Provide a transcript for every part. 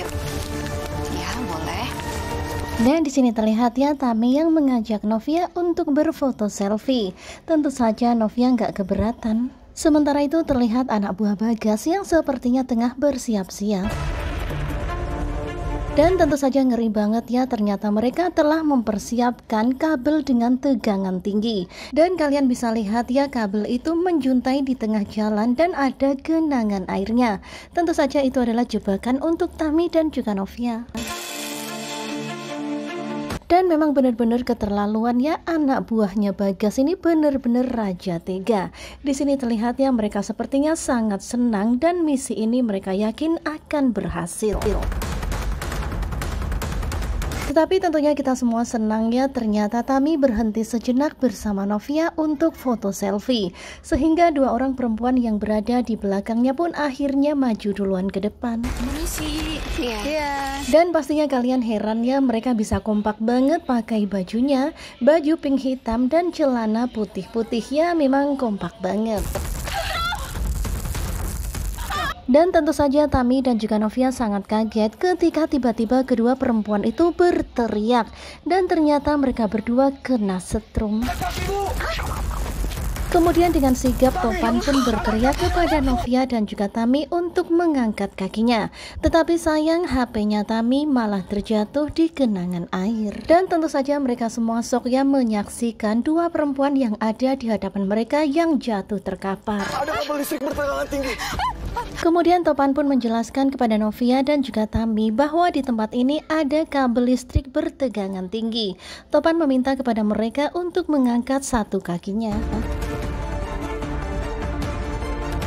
yuk. Ya, boleh. Dan di sini terlihat ya Tami yang mengajak Novia untuk berfoto selfie. Tentu saja Novia nggak keberatan. Sementara itu terlihat anak buah Bagas yang sepertinya tengah bersiap-siap. Dan tentu saja ngeri banget ya ternyata mereka telah mempersiapkan kabel dengan tegangan tinggi. Dan kalian bisa lihat ya kabel itu menjuntai di tengah jalan dan ada genangan airnya. Tentu saja itu adalah jebakan untuk Tami dan juga Novia dan memang benar-benar keterlaluan ya anak buahnya Bagas ini benar-benar raja tega. Di sini terlihat ya mereka sepertinya sangat senang dan misi ini mereka yakin akan berhasil. Tetapi tentunya kita semua senang ya ternyata Tami berhenti sejenak bersama Novia untuk foto selfie. Sehingga dua orang perempuan yang berada di belakangnya pun akhirnya maju duluan ke depan. Iya. Iya. Dan pastinya kalian heran ya mereka bisa kompak banget pakai bajunya, baju pink hitam dan celana putih-putih ya memang kompak banget. Dan tentu saja Tami dan juga Novia sangat kaget ketika tiba-tiba kedua perempuan itu berteriak dan ternyata mereka berdua kena setrum. Kemudian dengan sigap Topan pun berteriak kepada Novia dan juga Tami untuk mengangkat kakinya. Tetapi sayang HP-nya Tami malah terjatuh di genangan air. Dan tentu saja mereka semua sok yang menyaksikan dua perempuan yang ada di hadapan mereka yang jatuh terkapar. Ada kabel listrik bertegangan tinggi. Kemudian Topan pun menjelaskan kepada Novia dan juga Tami bahwa di tempat ini ada kabel listrik bertegangan tinggi. Topan meminta kepada mereka untuk mengangkat satu kakinya.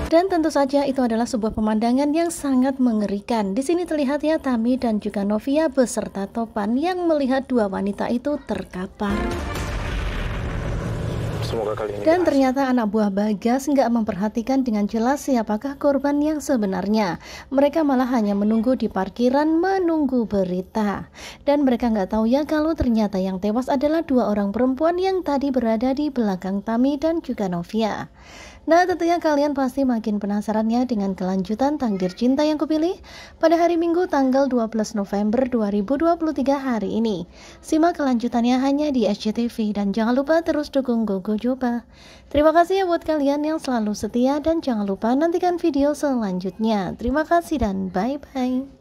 Dan tentu saja itu adalah sebuah pemandangan yang sangat mengerikan. Di sini terlihat ya Tami dan juga Novia beserta Topan yang melihat dua wanita itu terkapar semoga kali ini. Dan ternyata anak buah Bagas nggak memperhatikan dengan jelas siapakah korban yang sebenarnya. Mereka malah hanya menunggu di parkiran menunggu berita. Dan mereka nggak tahu ya kalau ternyata yang tewas adalah dua orang perempuan yang tadi berada di belakang Tami dan juga Novia. Nah, tentunya kalian pasti makin penasaran ya dengan kelanjutan tanggir cinta yang kupilih pada hari Minggu tanggal 12 November 2023 hari ini. Simak kelanjutannya hanya di SCTV dan jangan lupa terus dukung Gogo Joba. Terima kasih ya buat kalian yang selalu setia dan jangan lupa nantikan video selanjutnya. Terima kasih dan bye-bye.